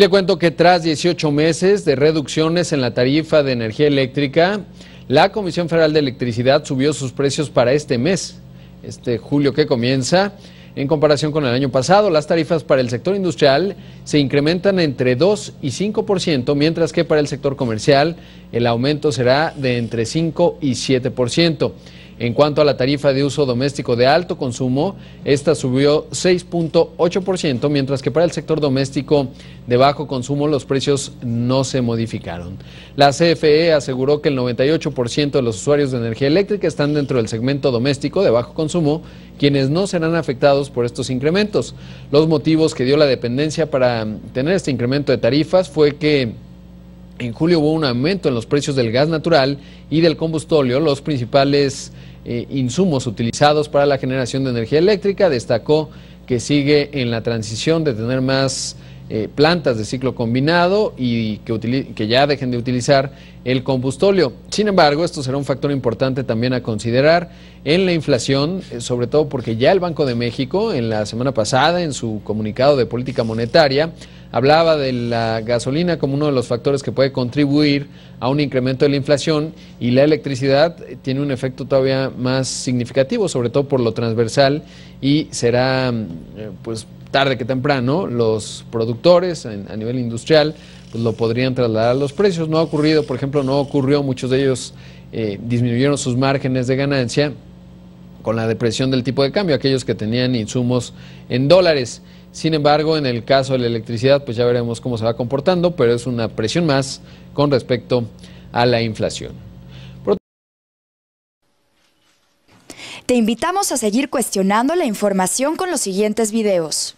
Le cuento que tras 18 meses de reducciones en la tarifa de energía eléctrica, la Comisión Federal de Electricidad subió sus precios para este mes, este julio que comienza. En comparación con el año pasado, las tarifas para el sector industrial se incrementan entre 2 y 5%, mientras que para el sector comercial el aumento será de entre 5 y 7%. En cuanto a la tarifa de uso doméstico de alto consumo, esta subió 6.8%, mientras que para el sector doméstico de bajo consumo los precios no se modificaron. La CFE aseguró que el 98% de los usuarios de energía eléctrica están dentro del segmento doméstico de bajo consumo, quienes no serán afectados por estos incrementos. Los motivos que dio la dependencia para tener este incremento de tarifas fue que en julio hubo un aumento en los precios del gas natural y del combustóleo, los principales eh, insumos utilizados para la generación de energía eléctrica. Destacó que sigue en la transición de tener más eh, plantas de ciclo combinado y que, que ya dejen de utilizar el combustóleo. Sin embargo, esto será un factor importante también a considerar en la inflación, eh, sobre todo porque ya el Banco de México en la semana pasada, en su comunicado de política monetaria, hablaba de la gasolina como uno de los factores que puede contribuir a un incremento de la inflación y la electricidad eh, tiene un efecto todavía más significativo, sobre todo por lo transversal y será mm, pues tarde que temprano los productores a nivel industrial pues, lo podrían trasladar a los precios. No ha ocurrido, por ejemplo, no ocurrió, muchos de ellos eh, disminuyeron sus márgenes de ganancia con la depresión del tipo de cambio, aquellos que tenían insumos en dólares. Sin embargo, en el caso de la electricidad, pues ya veremos cómo se va comportando, pero es una presión más con respecto a la inflación. Te invitamos a seguir cuestionando la información con los siguientes videos.